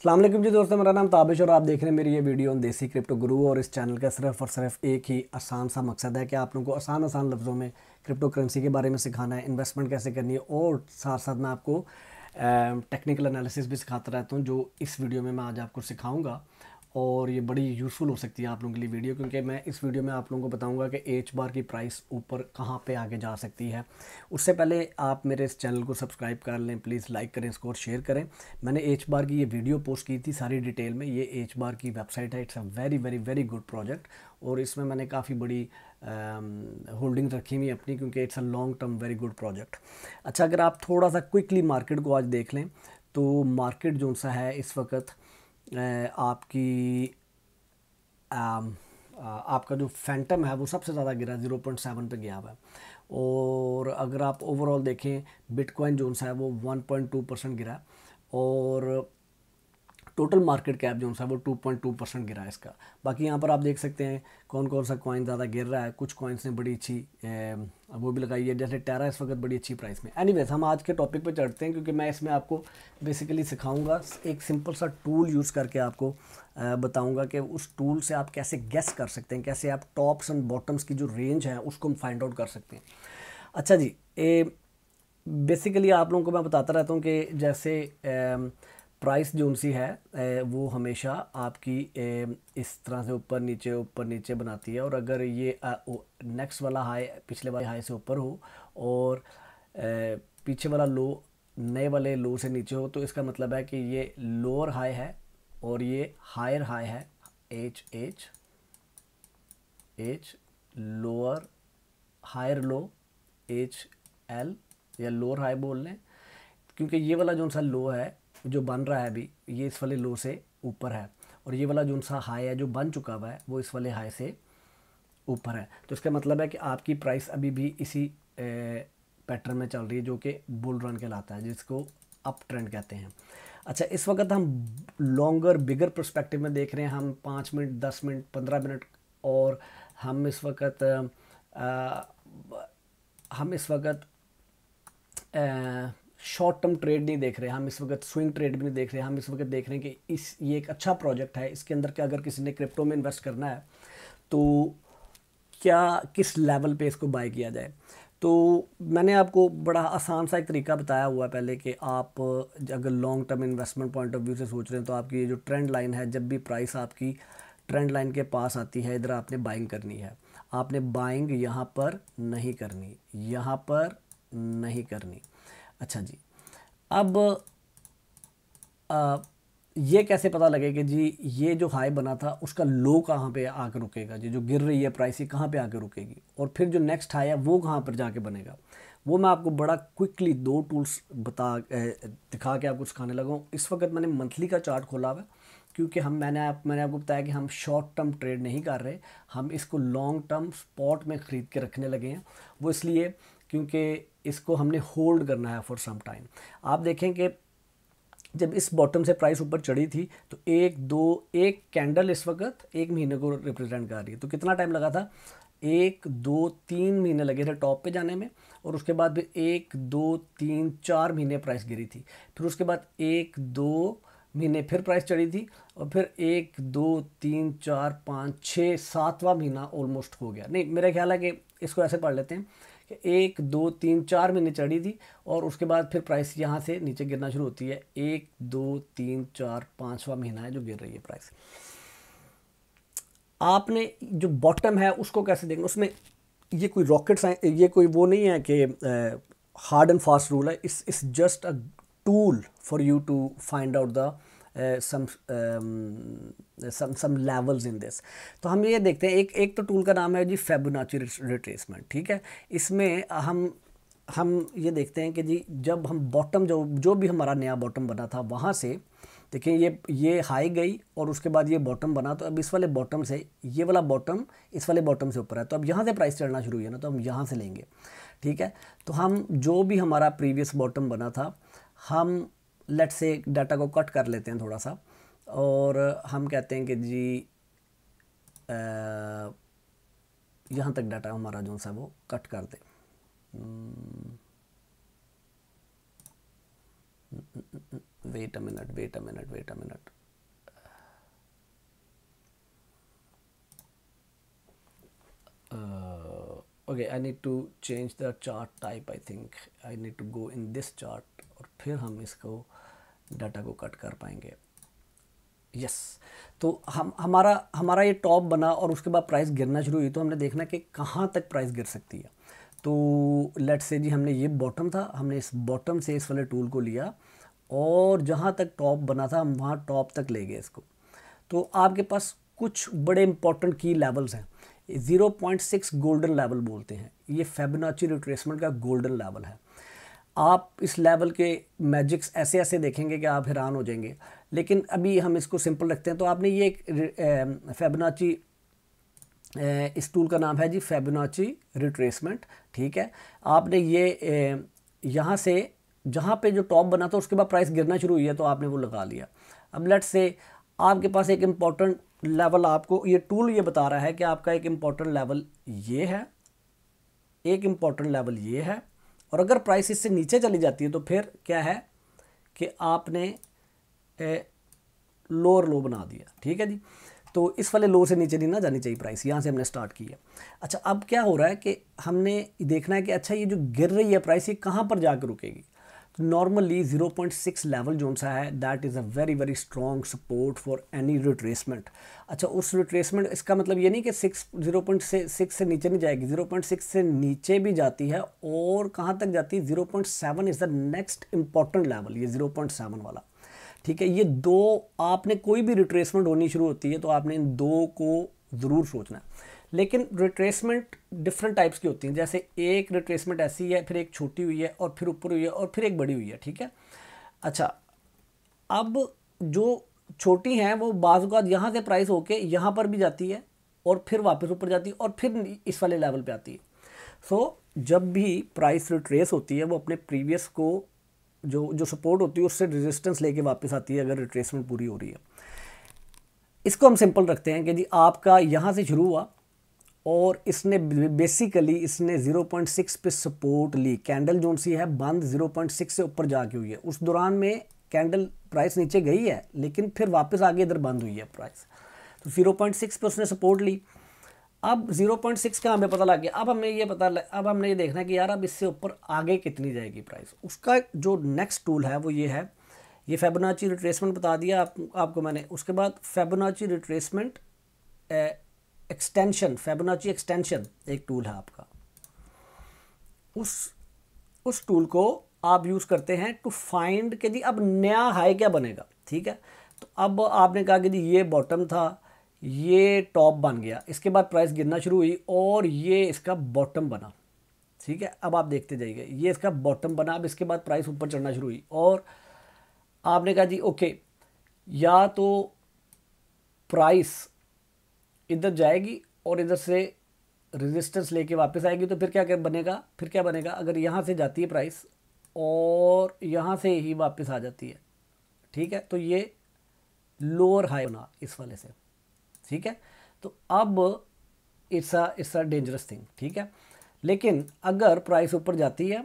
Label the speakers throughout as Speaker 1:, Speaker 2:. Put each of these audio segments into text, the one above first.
Speaker 1: अल्लाम जी दोस्तों मेरा नाम ताबिश और आप देख रहे हैं मेरी ये वीडियो देसी क्रिप्टो गुरु और इस चैनल का सिर्फ और सिर्फ एक ही आसान सा मकसद है कि आप लोगों को आसान आसान लफ्ज़ों में क्रिप्टो करेंसी के बारे में सिखाना है इन्वेस्टमेंट कैसे करनी है और साथ साथ मैं आपको टेक्निकल एनालिसिस भी सिखाता रहता हूँ जो इस वीडियो में मैं आज आपको सिखाऊँगा और ये बड़ी यूज़फुल हो सकती है आप लोगों के लिए वीडियो क्योंकि मैं इस वीडियो में आप लोगों को बताऊंगा कि एच बार की प्राइस ऊपर कहाँ पे आगे जा सकती है उससे पहले आप मेरे इस चैनल को सब्सक्राइब कर लें प्लीज़ लाइक करें इसको और शेयर करें मैंने एच बार की ये वीडियो पोस्ट की थी सारी डिटेल में ये एच बार की वेबसाइट है it's a very very very good project और इसमें मैंने काफ़ी बड़ी होल्डिंग रखी हुई अपनी क्योंकि it's a long term very good project अच्छा अगर आप थोड़ा सा क्विकली मार्केट को आज देख लें तो मार्केट जो सा है इस वक्त आपकी आपका जो फैंटम है वो सबसे ज़्यादा गिरा ज़ीरो पॉइंट सेवन पर गया हुआ और अगर आप ओवरऑल देखें बिटकॉइन जोन्स है वो वन पॉइंट टू परसेंट गिरा और टोटल मार्केट कैप जो है वो 2.2 परसेंट गिरा है इसका बाकी यहाँ पर आप देख सकते हैं कौन कौन सा कॉइन ज़्यादा गिर रहा है कुछ कॉइन्स ने बड़ी अच्छी वो भी लगाई है जैसे टेरा इस वक्त बड़ी अच्छी प्राइस में एनीवेज हम आज के टॉपिक पे चढ़ते हैं क्योंकि मैं इसमें आपको बेसिकली सिखाऊंगा एक सिंपल सा टूल यूज़ करके आपको बताऊँगा कि उस टूल से आप कैसे गैस कर सकते हैं कैसे आप टॉप्स एंड बॉटम्स की जो रेंज है उसको हम फाइंड आउट कर सकते हैं अच्छा जी ए, बेसिकली आप लोगों को मैं बताता रहता हूँ कि जैसे प्राइस जो उनसी है वो हमेशा आपकी इस तरह से ऊपर नीचे ऊपर नीचे बनाती है और अगर ये नेक्स्ट वाला हाई पिछले वाले हाई से ऊपर हो और पीछे वाला लो नए वाले लो से नीचे हो तो इसका मतलब है कि ये लोअर हाई है और ये हायर हाई है H H H lower higher low H L या लोअर हाई बोल लें क्योंकि ये वाला जो सा लो है जो बन रहा है अभी ये इस वाले लो से ऊपर है और ये वाला जो सा हाई है जो बन चुका हुआ है वो इस वाले हाई से ऊपर है तो इसका मतलब है कि आपकी प्राइस अभी भी इसी पैटर्न में चल रही है जो कि बुल रन कहलाता है जिसको अप ट्रेंड कहते हैं अच्छा इस वक्त हम लॉन्गर बिगर प्रस्पेक्टिव में देख रहे हैं हम पाँच मिनट दस मिनट पंद्रह मिनट और हम इस वक्त हम इस वक्त शॉर्ट टर्म ट्रेड नहीं देख रहे हम इस वक्त स्विंग ट्रेड भी नहीं देख रहे हम इस वक्त देख रहे हैं कि इस ये एक अच्छा प्रोजेक्ट है इसके अंदर क्या अगर किसी ने क्रिप्टो में इन्वेस्ट करना है तो क्या किस लेवल पे इसको बाय किया जाए तो मैंने आपको बड़ा आसान सा एक तरीका बताया हुआ है पहले कि आप अगर long term investment point of view से सोच रहे हैं तो आपकी ये जो ट्रेंड लाइन है जब भी प्राइस आपकी ट्रेंड लाइन के पास आती है इधर आपने बाइंग करनी है आपने बाइंग यहाँ पर नहीं करनी यहाँ पर नहीं करनी अच्छा जी अब आ, ये कैसे पता लगे कि जी ये जो हाई बना था उसका लो कहाँ पे आकर रुकेगा जी जो गिर रही है प्राइस ये कहाँ पे आकर रुकेगी और फिर जो नेक्स्ट हाई है वो कहाँ पर जाके बनेगा वो मैं आपको बड़ा क्विकली दो टूल्स बता दिखा के आपको सिखाने लगा हूँ इस वक्त मैंने मंथली का चार्ट खोला हुआ क्योंकि हम मैंने आप मैंने आपको बताया कि हम शॉर्ट टर्म ट्रेड नहीं कर रहे हम इसको लॉन्ग टर्म स्पॉट में ख़रीद के रखने लगे हैं वो इसलिए क्योंकि इसको हमने होल्ड करना है फॉर सम टाइम आप देखें कि जब इस बॉटम से प्राइस ऊपर चढ़ी थी तो एक दो एक कैंडल इस वक्त एक महीने को रिप्रेजेंट कर रही है तो कितना टाइम लगा था एक दो तीन महीने लगे थे टॉप पे जाने में और उसके बाद भी एक दो तीन चार महीने प्राइस गिरी थी फिर उसके बाद एक दो महीने फिर प्राइस चढ़ी थी और फिर एक दो तीन चार पाँच छः सातवां महीना ऑलमोस्ट हो गया नहीं मेरा ख्याल है कि इसको ऐसे पढ़ लेते हैं एक दो तीन चार महीने चढ़ी थी और उसके बाद फिर प्राइस यहाँ से नीचे गिरना शुरू होती है एक दो तीन चार पाँचवा महीना है जो गिर रही है प्राइस आपने जो बॉटम है उसको कैसे देंगे उसमें ये कोई रॉकेट साइंस ये कोई वो नहीं है कि हार्ड एंड फास्ट रूल है इस इस just a tool for you to find out the some some some levels in this तो हम ये देखते हैं एक एक तो टूल का नाम है जी फेबोनाची रिट्रेसमेंट ठीक है इसमें हम हम ये देखते हैं कि जी जब हम बॉटम जो जो भी हमारा नया बॉटम बना था वहाँ से देखिए ये ये हाई गई और उसके बाद ये बॉटम बना तो अब इस वाले बॉटम से ये वाला बॉटम इस वाले बॉटम से ऊपर है तो अब यहाँ से प्राइस चढ़ना शुरू हुई है ना तो हम यहाँ से लेंगे ठीक है तो हम जो भी हमारा प्रीवियस बॉटम बना था हम लेट से डाटा को कट कर लेते हैं थोड़ा सा और हम कहते हैं कि जी यहाँ तक डाटा हमारा जो सा वो कट कर दे wait a minute wait a minute wait a minute okay I need to change the chart type I think I need to go in this chart और फिर हम इसको डाटा को कट कर पाएंगे यस yes. तो हम हमारा हमारा ये टॉप बना और उसके बाद प्राइस गिरना शुरू हुई तो हमने देखना कि कहाँ तक प्राइस गिर सकती है तो लेट्स से जी हमने ये बॉटम था हमने इस बॉटम से इस वाले टूल को लिया और जहाँ तक टॉप बना था हम वहाँ टॉप तक ले गए इसको तो आपके पास कुछ बड़े इंपॉर्टेंट की लेवल्स हैं 0.6 गोल्डन लेवल बोलते हैं ये फेबनाची रिट्रेसमेंट का गोल्डन लेवल है आप इस लेवल के मैजिक्स ऐसे ऐसे देखेंगे कि आप हैरान हो जाएंगे लेकिन अभी हम इसको सिंपल रखते हैं तो आपने ये एक फेबनाची इस टूल का नाम है जी फेबनाची रिट्रेसमेंट ठीक है आपने ये यहाँ से जहाँ पे जो टॉप बना था उसके बाद प्राइस गिरना शुरू हुई है तो आपने वो लगा लिया अब लेट से आपके पास एक इम्पॉर्टेंट लेवल आपको ये टूल ये बता रहा है कि आपका एक इम्पॉर्टेंट लेवल ये है एक इम्पॉर्टेंट लेवल ये है और अगर प्राइस इससे नीचे चली जाती है तो फिर क्या है कि आपने लोअर लो बना दिया ठीक है जी तो इस वाले लो से नीचे नहीं ना जानी चाहिए प्राइस यहाँ से हमने स्टार्ट की है अच्छा अब क्या हो रहा है कि हमने देखना है कि अच्छा ये जो गिर रही है प्राइस ये कहाँ पर जाकर रुकेगी नॉर्मली 0.6 लेवल जो सा है that is a very very strong support for any retracement अच्छा उस रिट्रेसमेंट इसका मतलब ये नहीं कि सिक्स जीरो पॉइंट सिक्स से नीचे नहीं जाएगी जीरो पॉइंट सिक्स से नीचे भी जाती है और कहाँ तक जाती है zero point seven is the next important level ये जीरो पॉइंट सेवन वाला ठीक है ये दो आपने कोई भी रिट्रेसमेंट होनी शुरू होती है तो आपने इन दो को ज़रूर सोचना है लेकिन रिट्रेसमेंट डिफरेंट टाइप्स की होती हैं जैसे एक रिट्रेसमेंट ऐसी है फिर एक छोटी हुई है और फिर ऊपर हुई है और फिर एक बड़ी हुई है ठीक है अच्छा अब जो छोटी हैं वो बाज़ात यहाँ से प्राइस होके यहाँ पर भी जाती है और फिर वापस ऊपर जाती है और फिर इस वाले लेवल पे आती है सो so, जब भी प्राइस रिट्रेस होती है वो अपने प्रीवियस को जो जो सपोर्ट होती है उससे रेजिस्टेंस लेके वापस आती है अगर रिट्रेसमेंट पूरी हो रही है इसको हम सिंपल रखते हैं कि जी आपका यहाँ से शुरू हुआ और इसने बेसिकली इसने 0.6 पे सपोर्ट ली कैंडल जोन सी है बंद 0.6 से ऊपर जाके हुई है उस दौरान में कैंडल प्राइस नीचे गई है लेकिन फिर वापस आगे इधर बंद हुई है प्राइस तो 0.6 पे उसने सपोर्ट ली अब 0.6 का हमें पता लग गया अब हमें ये पता लग अब हमने ये देखना है कि यार अब इससे ऊपर आगे कितनी जाएगी प्राइस उसका जो नेक्स्ट टूल है वो ये है ये फेबोनाची रिट्रेसमेंट बता दिया आप, आपको मैंने उसके बाद Fibonacci retracement extension Fibonacci extension एक टूल है आपका उस उस टूल को आप यूज़ करते हैं टू फाइंड के जी अब नया हाई क्या बनेगा ठीक है तो अब आपने कहा कि जी ये बॉटम था ये टॉप बन गया इसके बाद प्राइस गिरना शुरू हुई और ये इसका बॉटम बना ठीक है अब आप देखते जाइए ये इसका बॉटम बना अब इसके बाद प्राइस ऊपर चढ़ना शुरू हुई और आपने कहा जी ओके या तो प्राइस इधर जाएगी और इधर से रेजिस्टेंस लेके वापस आएगी तो फिर क्या क्या बनेगा फिर क्या बनेगा अगर यहाँ से जाती है प्राइस और यहाँ से ही वापस आ जाती है ठीक है तो ये लोअर हाई बना इस वाले से ठीक है तो अब it's a it's a dangerous thing ठीक है लेकिन अगर प्राइस ऊपर जाती है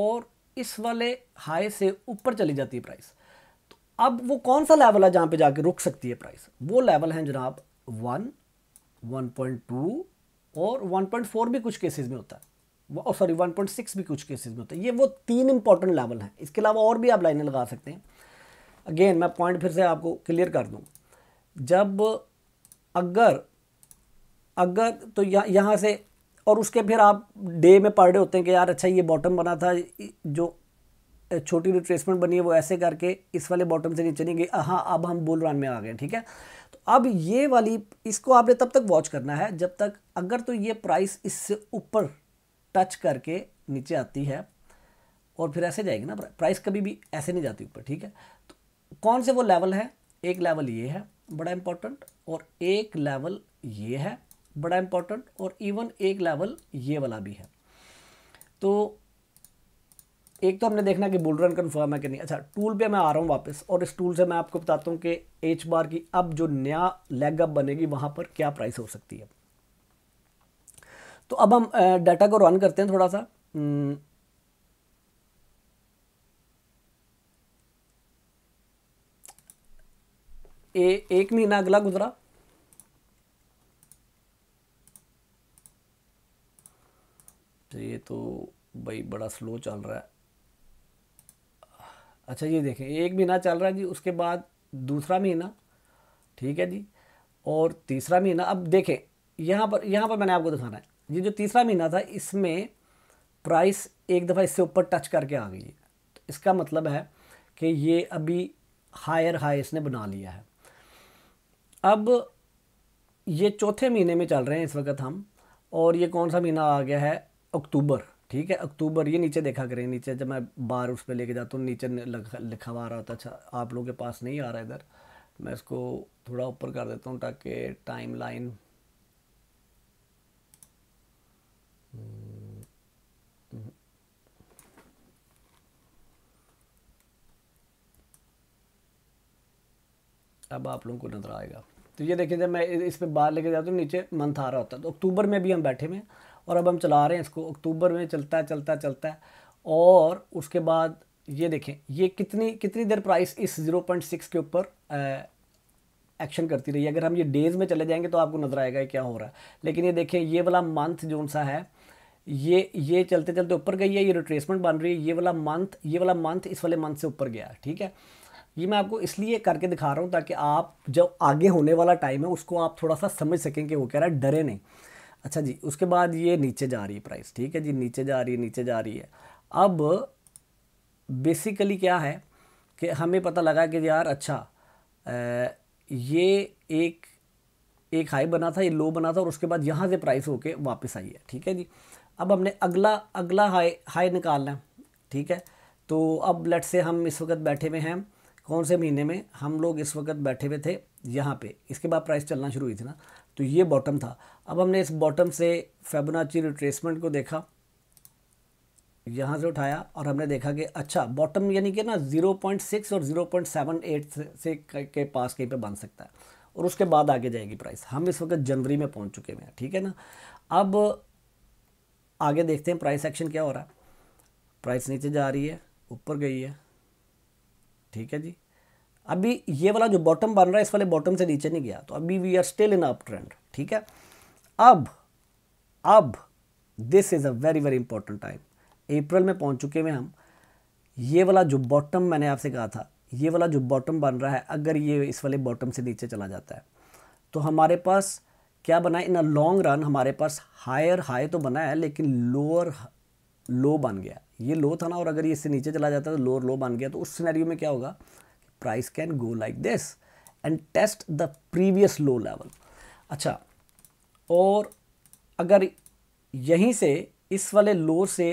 Speaker 1: और इस वाले हाई से ऊपर चली जाती है प्राइस अब वो कौन सा लेवल है जहाँ पे जाके रुक सकती है प्राइस वो लेवल हैं जनाब वन वन पॉइंट टू और वन पॉइंट फोर भी कुछ केसेस में होता है सॉरी वन पॉइंट सिक्स भी कुछ केसेस में होता है ये वो तीन इंपॉर्टेंट लेवल हैं इसके अलावा और भी आप लाइनें लगा सकते हैं अगेन मैं पॉइंट फिर से आपको क्लियर कर दूँ जब अगर अगर तो यहाँ से और उसके फिर आप डे में पढ़ रहे होते हैं कि यार अच्छा ये बॉटम बना था जो छोटी रिट्रेसमेंट बनी है वो ऐसे करके इस वाले बॉटम से नीचे नहीं गई हाँ अब हम बुल रन में आ गए ठीक है तो अब ये वाली इसको आपने तब तक वॉच करना है जब तक अगर तो ये प्राइस इससे ऊपर टच करके नीचे आती है और फिर ऐसे जाएगी ना प्राइस कभी भी ऐसे नहीं जाती ऊपर ठीक है तो कौन से वो लेवल है एक लेवल ये है बड़ा इंपॉर्टेंट और एक लेवल ये है बड़ा इंपॉर्टेंट और इवन एक लेवल ये वाला भी है तो एक तो हमने देखना कि बुलरन कन्फर्म है कि नहीं अच्छा टूल पे मैं आ रहा हूँ वापस और इस टूल से मैं आपको बताता हूँ कि एच बार की अब जो नया लेग अप बनेगी वहाँ पर क्या प्राइस हो सकती है तो अब हम डाटा को रन करते हैं थोड़ा सा हम्म, ए, एक महीना अगला गुजरा तो ये तो भाई बड़ा स्लो चल रहा है अच्छा ये देखें एक महीना चल रहा है जी उसके बाद दूसरा महीना ठीक है जी और तीसरा महीना अब देखें यहाँ पर यहाँ पर मैंने आपको दिखाना है ये जो तीसरा महीना था इसमें प्राइस एक दफ़ा इससे ऊपर टच करके आ गई है तो इसका मतलब है कि ये अभी हायर हाई इसने बना लिया है अब ये चौथे महीने में चल रहे हैं इस वक्त हम और ये कौन सा महीना आ गया है अक्टूबर ठीक है अक्टूबर ये नीचे देखा करें नीचे जब मैं बार उस पर लेके जाता हूँ नीचे लिखा हुआ आ रहा होता अच्छा आप लोगों के पास नहीं आ रहा इधर मैं इसको थोड़ा ऊपर कर देता हूँ ताकि टाइम लाइन अब आप लोगों को नजर आएगा तो ये देखें जब मैं इस पर बाहर लेके जाता हूँ नीचे मंथ आ रहा होता है तो अक्टूबर में भी हम बैठे हुए हैं और अब हम चला रहे हैं इसको अक्टूबर में चलता चलता चलता और उसके बाद ये देखें ये कितनी कितनी देर प्राइस इस ज़ीरो पॉइंट सिक्स के ऊपर एक्शन करती रही अगर हम ये डेज़ में चले जाएंगे तो आपको नज़र आएगा क्या हो रहा है लेकिन ये देखें ये वाला मंथ जो सा है ये ये चलते चलते ऊपर गई है ये रिट्रेसमेंट बन रही है ये वाला मंथ ये वाला मंथ इस वाले मंथ से ऊपर गया ठीक है ये मैं आपको इसलिए करके दिखा रहा हूँ ताकि आप जब आगे होने वाला टाइम है उसको आप थोड़ा सा समझ सकें कि वो कह रहा है डरे नहीं अच्छा जी उसके बाद ये नीचे जा रही है प्राइस ठीक है जी नीचे जा रही है नीचे जा रही है अब बेसिकली क्या है कि हमें पता लगा कि यार अच्छा ये एक एक हाई बना था ये लो बना था और उसके बाद यहाँ से प्राइस होके वापस आई है ठीक है जी अब हमने अगला अगला हाई हाई निकालना है ठीक है तो अब लेट से हम इस वक्त बैठे हुए हैं कौन से महीने में हम लोग इस वक्त बैठे हुए थे यहाँ पे इसके बाद प्राइस चलना शुरू हुई थी ना तो ये बॉटम था अब हमने इस बॉटम से फेबोनाची रिट्रेसमेंट को देखा यहाँ से उठाया और हमने देखा कि अच्छा बॉटम यानी कि ना 0.6 और 0.78 से, से के पास कहीं पे बन सकता है और उसके बाद आगे जाएगी प्राइस हम इस वक्त जनवरी में पहुँच चुके हैं ठीक है ना अब आगे देखते हैं प्राइस एक्शन क्या हो रहा है प्राइस नीचे जा रही है ऊपर गई है ठीक है जी अभी ये वाला जो बॉटम बन रहा है इस वाले बॉटम से नीचे नहीं गया तो अभी we are still in up trend ठीक है अब अब this is a very very important time अप्रैल में पहुंच चुके हैं हम ये वाला जो बॉटम मैंने आपसे कहा था ये वाला जो बॉटम बन रहा है अगर ये इस वाले बॉटम से नीचे चला जाता है तो हमारे पास क्या बना है इन अ लॉन्ग रन हमारे पास हायर हाई तो बना है लेकिन लोअर लो बन गया ये लो था ना और अगर ये इससे नीचे चला जाता है तो लोअर लो बन गया तो उस सिनेरियो में क्या होगा price can go like this and test the previous low level अच्छा और अगर यहीं से इस वाले लो से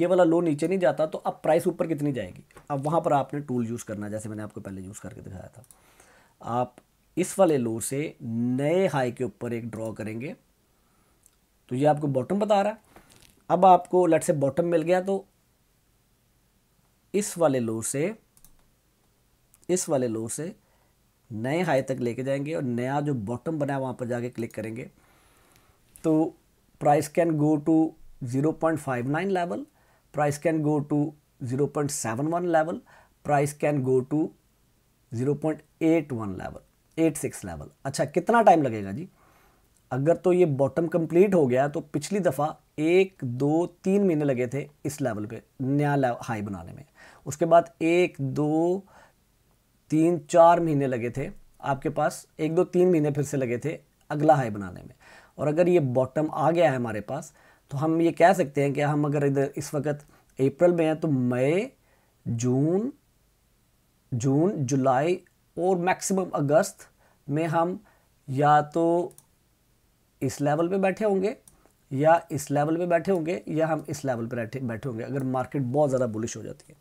Speaker 1: ये वाला लो नीचे नहीं जाता तो अब प्राइस ऊपर कितनी जाएगी अब वहाँ पर आपने टूल यूज़ करना जैसे मैंने आपको पहले यूज़ करके दिखाया था आप इस वाले लो से नए हाई के ऊपर एक ड्रॉ करेंगे तो ये आपको बॉटम बता रहा है अब आपको लट से बॉटम मिल गया तो इस वाले लो से इस वाले लो से नए हाई तक लेके जाएंगे और नया जो बॉटम बना है वहाँ पर जाके क्लिक करेंगे तो price can go to zero point five nine level price can go to zero point seven one level price can go to zero point eight one level eight six level अच्छा कितना time लगेगा जी अगर तो ये bottom complete हो गया तो पिछली दफ़ा एक दो तीन महीने लगे थे इस लेवल पे नया हाई बनाने में उसके बाद एक दो तीन चार महीने लगे थे आपके पास एक दो तीन महीने फिर से लगे थे अगला हाई बनाने में और अगर ये बॉटम आ गया है हमारे पास तो हम ये कह सकते हैं कि हम अगर इधर इस वक्त अप्रैल में हैं तो मई जून जून जुलाई और मैक्सिमम अगस्त में हम या तो इस लेवल पे बैठे होंगे या इस लेवल पे बैठे होंगे या हम इस लेवल पे बैठे बैठे होंगे अगर मार्केट बहुत ज़्यादा बुलिश हो जाती है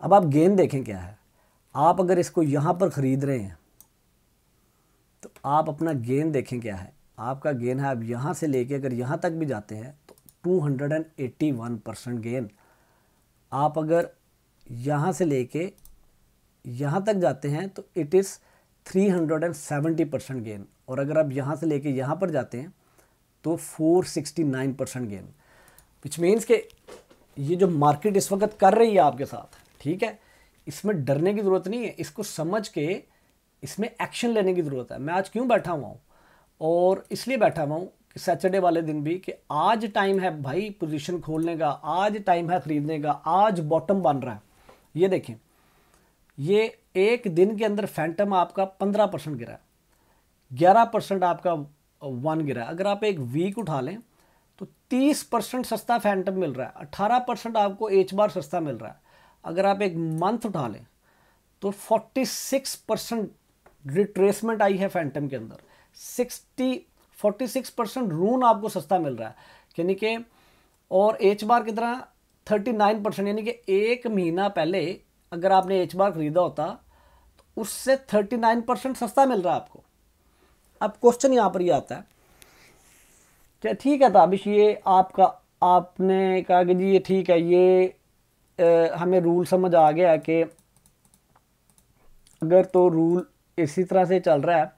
Speaker 1: अब आप गेंद देखें क्या है आप अगर इसको यहाँ पर ख़रीद रहे हैं तो आप अपना गेन देखें क्या है आपका गेन है आप यहाँ से लेके अगर यहाँ तक भी जाते हैं तो 281 परसेंट गेन आप अगर यहाँ से लेके यहाँ तक जाते हैं तो इट इज़ 370 परसेंट गेन और अगर आप यहाँ से लेके यहाँ पर जाते हैं तो 469 परसेंट गेन विच मीन्स के ये जो मार्केट इस वक्त कर रही है आपके साथ ठीक है इसमें डरने की ज़रूरत नहीं है इसको समझ के इसमें एक्शन लेने की ज़रूरत है मैं आज क्यों बैठा हुआ हूँ और इसलिए बैठा हुआ हूँ कि सैटरडे वाले दिन भी कि आज टाइम है भाई पोजीशन खोलने का आज टाइम है ख़रीदने का आज बॉटम बन रहा है ये देखें ये एक दिन के अंदर फैंटम आपका पंद्रह परसेंट गिरा है ग्यारह परसेंट आपका वन गिरा है अगर आप एक वीक उठा लें तो तीस परसेंट सस्ता फैंटम मिल रहा है अट्ठारह परसेंट आपको एच बार सस्ता मिल रहा है अगर आप एक मंथ उठा लें तो 46 परसेंट रिट्रेसमेंट आई है फैंटम के अंदर 60 46 परसेंट रून आपको सस्ता मिल रहा है यानी कि और एच बार की तरह 39 परसेंट यानी कि एक महीना पहले अगर आपने एच बार खरीदा होता तो उससे 39 परसेंट सस्ता मिल रहा है आपको अब क्वेश्चन यहाँ पर ही आता है क्या ठीक है ताबिश ये आपका आपने कहा कि जी ये ठीक है ये हमें रूल समझ आ गया कि अगर तो रूल इसी तरह से चल रहा है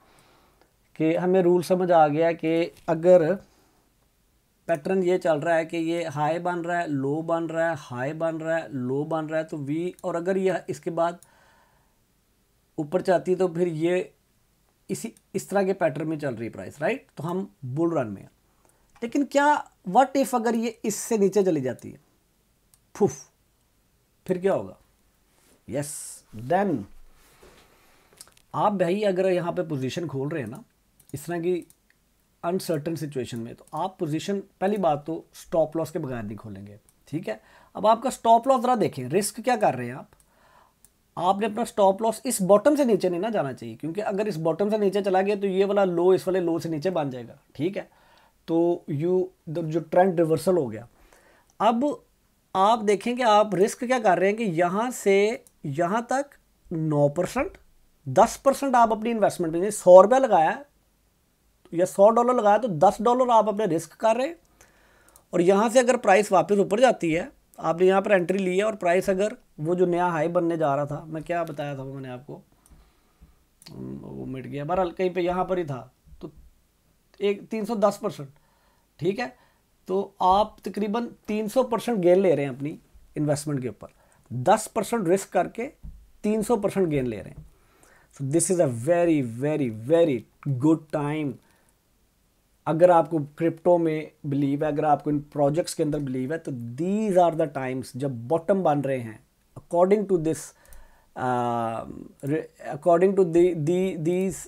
Speaker 1: कि हमें रूल समझ आ गया कि अगर पैटर्न ये चल रहा है कि ये हाई बन रहा है लो बन रहा है हाई बन रहा है लो बन रहा है तो वी और अगर ये इसके बाद ऊपर जाती है तो फिर ये इसी इस तरह के पैटर्न में चल रही है प्राइस राइट तो हम बुल रन में लेकिन क्या व्हाट इफ़ अगर ये इससे नीचे चली जाती है फुफ फिर क्या होगा यस देन आप भाई अगर यहाँ पे पोजीशन खोल रहे हैं ना इस तरह की अनसर्टन सिचुएशन में तो आप पोजीशन पहली बात तो स्टॉप लॉस के बगैर नहीं खोलेंगे ठीक है अब आपका स्टॉप लॉस ज़रा देखें रिस्क क्या कर रहे हैं आप आपने अपना स्टॉप लॉस इस बॉटम से नीचे नहीं ना जाना चाहिए क्योंकि अगर इस बॉटम से नीचे चला गया तो ये वाला लो इस वाले लो से नीचे बन जाएगा ठीक है तो यू जो ट्रेंड रिवर्सल हो गया अब आप देखेंगे आप रिस्क क्या कर रहे हैं कि यहाँ से यहाँ तक नौ परसेंट दस परसेंट आप अपनी इन्वेस्टमेंट में सौ रुपया लगाया या सौ डॉलर लगाया तो दस डॉलर आप अपने रिस्क कर रहे हैं और यहाँ से अगर प्राइस वापस ऊपर जाती है आपने यहाँ पर एंट्री ली है और प्राइस अगर वो जो नया हाई बनने जा रहा था मैं क्या बताया था वो मैंने आपको वो मिट गया बहरहाल कहीं पे यहाँ पर ही था तो एक तीन सौ दस परसेंट ठीक है तो आप तकरीबन 300 परसेंट गेन ले रहे हैं अपनी इन्वेस्टमेंट के ऊपर 10 परसेंट रिस्क करके 300 परसेंट गेन ले रहे हैं so this is a very very very good time अगर आपको क्रिप्टो में बिलीव है अगर आपको इन प्रोजेक्ट्स के अंदर बिलीव है तो दीज आर द टाइम्स जब बॉटम बन रहे हैं according to this according to these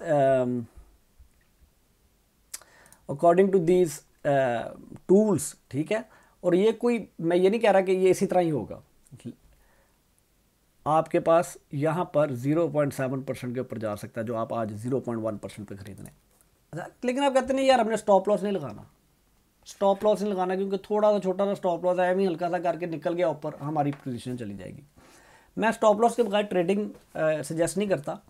Speaker 1: according to these tools ठीक है और ये कोई मैं ये नहीं कह रहा कि ये इसी तरह ही होगा आपके पास यहाँ पर 0.7 परसेंट के ऊपर जा सकता है जो आप आज 0.1 परसेंट पर खरीद लें अच्छा लेकिन आप कहते नहीं यार हमने स्टॉप लॉस नहीं लगाना स्टॉप लॉस नहीं लगाना क्योंकि थोड़ा सा छोटा सा स्टॉप लॉस आया भी हल्का सा करके निकल गया ऊपर हमारी पोजिशन चली जाएगी मैं स्टॉप लॉस के बगैर ट्रेडिंग सजेस्ट नहीं करता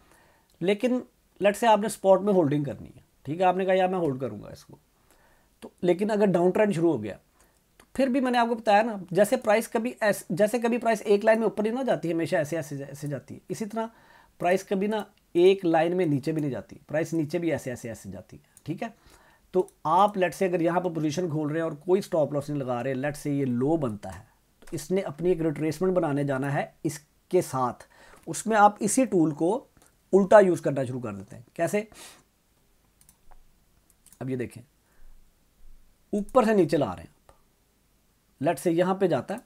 Speaker 1: लेकिन लट से आपने स्पॉट में होल्डिंग करनी है ठीक है आपने कहा यार मैं होल्ड करूँगा इसको तो लेकिन अगर डाउन ट्रेंड शुरू हो गया तो फिर भी मैंने आपको बताया ना जैसे प्राइस कभी ऐस, जैसे कभी प्राइस एक लाइन में ऊपर ही ना जाती है हमेशा ऐसे ऐसे ऐसे जाती है इसी तरह प्राइस कभी ना एक लाइन में नीचे भी नहीं जाती प्राइस नीचे भी ऐसे ऐसे ऐसे जाती है ठीक है तो आप लेट से अगर यहाँ पर पोजिशन खोल रहे हैं और कोई स्टॉप लॉस नहीं लगा रहे लेट से ये लो बनता है तो इसने अपनी एक रिट्रेसमेंट बनाने जाना है इसके साथ उसमें आप इसी टूल को उल्टा यूज़ करना शुरू कर देते हैं कैसे अब ये देखें ऊपर से नीचे ला रहे हैं आप लेट से यहाँ पे जाता है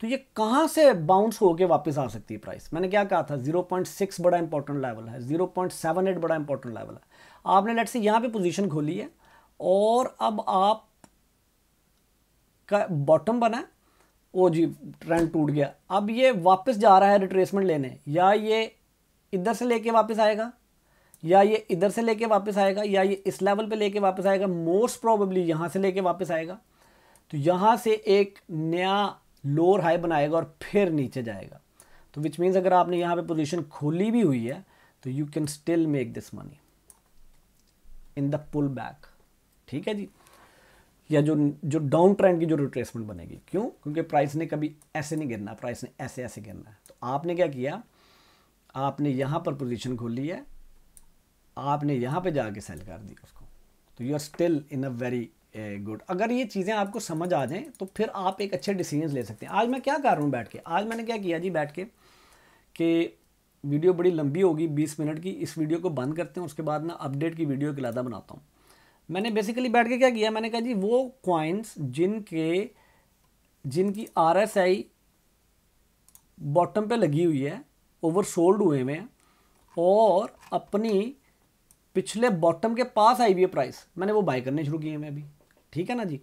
Speaker 1: तो ये कहाँ से बाउंस होके वापस आ सकती है प्राइस मैंने क्या कहा था 0.6 बड़ा इंपॉर्टेंट लेवल है 0.78 बड़ा इंपॉर्टेंट लेवल है आपने लेट से यहाँ पे पोजीशन खोली है और अब आप का बॉटम बना ओ जी ट्रेंड टूट गया अब ये वापस जा रहा है रिट्रेसमेंट लेने या ये इधर से लेके वापस आएगा या ये इधर से लेके वापस आएगा या ये इस लेवल पे लेके वापस आएगा मोस्ट प्रोबेबली यहाँ से लेके वापस आएगा तो यहाँ से एक नया लोअर हाई बनाएगा और फिर नीचे जाएगा तो विच मीन्स अगर आपने यहाँ पे पोजीशन खोली भी हुई है तो you can still make this money in the pull back ठीक है जी या जो जो डाउन ट्रेंड की जो रिट्रेसमेंट बनेगी क्यों क्योंकि प्राइस ने कभी ऐसे नहीं गिरना प्राइस ने ऐसे ऐसे गिरना है तो आपने क्या किया आपने यहाँ पर पोजिशन खोली है आपने यहाँ पे जाके सेल कर दी उसको तो you are still in a very good अगर ये चीज़ें आपको समझ आ जाएँ तो फिर आप एक अच्छे डिसीजन ले सकते हैं आज मैं क्या कर रहा हूँ बैठ के आज मैंने क्या किया जी बैठ के कि वीडियो बड़ी लंबी होगी बीस मिनट की इस वीडियो को बंद करते हैं उसके बाद मैं अपडेट की वीडियो के लादा बनाता हूँ मैंने बेसिकली बैठ के क्या किया मैंने कहा जी वो क्वाइंस जिनके जिनकी आर एस आई बॉटम पर लगी हुई है ओवर सोल्ड हुए हुए हैं और अपनी पिछले बॉटम के पास आई हुई है प्राइस मैंने वो बाय करने शुरू किए हैं मैं अभी ठीक है ना जी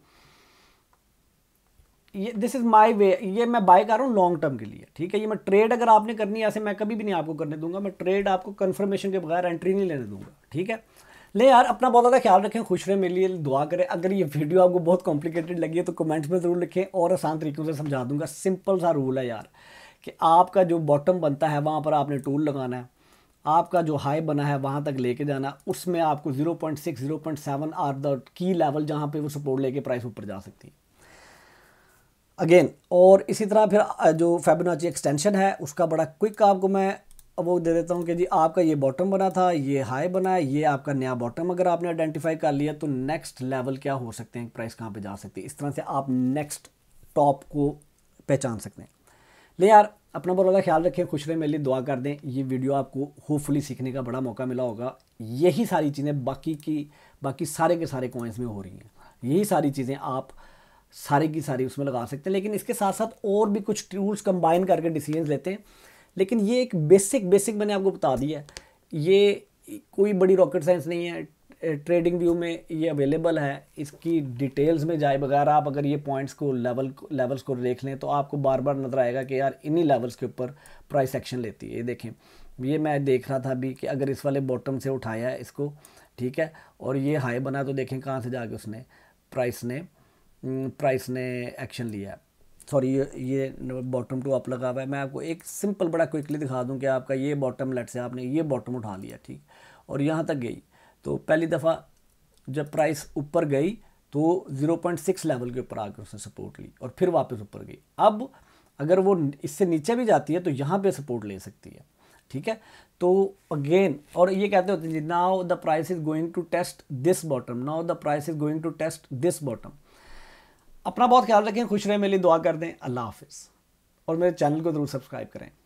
Speaker 1: ये दिस इज़ माय वे ये मैं बाय कर रहा हूँ लॉन्ग टर्म के लिए ठीक है ये मैं ट्रेड अगर आपने करनी है ऐसे मैं कभी भी नहीं आपको करने दूंगा मैं ट्रेड आपको कन्फर्मेशन के बगैर एंट्री नहीं लेने दूंगा ठीक है ले यार अपना बहुत ज़्यादा ख्याल रखें खुश रहें मेरे लिए दुआ करें अगर ये वीडियो आपको बहुत कॉम्प्लिकेटेड लगी है तो कमेंट्स में ज़रूर लिखें और आसान तरीक़ों से समझा दूंगा सिंपल सा रूल है यार कि आपका जो बॉटम बनता है वहाँ पर आपने टूल लगाना है आपका जो हाई बना है वहाँ तक लेके जाना उसमें आपको 0.6 0.7 आर द की लेवल जहाँ पे वो सपोर्ट लेके प्राइस ऊपर जा सकती है अगेन और इसी तरह फिर जो फेबनाची एक्सटेंशन है उसका बड़ा क्विक आपको मैं वो दे देता हूँ कि जी आपका ये बॉटम बना था ये हाई बना है ये आपका नया बॉटम अगर आपने आइडेंटिफाई कर लिया तो नेक्स्ट लेवल क्या हो सकते हैं प्राइस कहाँ पर जा सकती है इस तरह से आप नेक्स्ट टॉप को पहचान सकते हैं ले यार अपना बहुत ज़्यादा ख्याल रखें खुश रहें मेरे लिए दुआ कर दें ये वीडियो आपको होपफुली सीखने का बड़ा मौका मिला होगा यही सारी चीज़ें बाकी की बाकी सारे के सारे कॉइन्स में हो रही हैं यही सारी चीज़ें आप सारे की सारी उसमें लगा सकते हैं लेकिन इसके साथ साथ और भी कुछ टूल्स कंबाइन करके डिसीजन लेते हैं लेकिन ये एक बेसिक बेसिक मैंने आपको बता दिया है ये कोई बड़ी रॉकेट साइंस नहीं है ट्रेडिंग व्यू में ये अवेलेबल है इसकी डिटेल्स में जाए बगैर आप अगर ये पॉइंट्स को लेवल लेवल्स को देख लें तो आपको बार बार नज़र आएगा कि यार इन्हीं लेवल्स के ऊपर प्राइस एक्शन लेती है ये देखें ये मैं देख रहा था अभी कि अगर इस वाले बॉटम से उठाया है इसको ठीक है और ये हाई बना तो देखें कहाँ से जाके उसने प्राइस ने प्राइस हम्म, ने एक्शन लिया सॉरी ये ये बॉटम टू अप लगा हुआ है मैं आपको एक सिंपल बड़ा क्विकली दिखा दूं कि आपका ये बॉटम लेट से आपने ये बॉटम उठा लिया ठीक और यहाँ तक गई तो पहली दफ़ा जब प्राइस ऊपर गई तो 0.6 लेवल के ऊपर आकर उसने सपोर्ट ली और फिर वापस ऊपर गई अब अगर वो इससे नीचे भी जाती है तो यहाँ पे सपोर्ट ले सकती है ठीक है तो अगेन और ये कहते होते हैं जी now the price is going to test this bottom now the price is going to test this bottom अपना बहुत ख्याल रखें खुश रहें मेरे लिए दुआ कर दें अल्लाह हाफिज़ और मेरे चैनल को ज़रूर सब्सक्राइब करें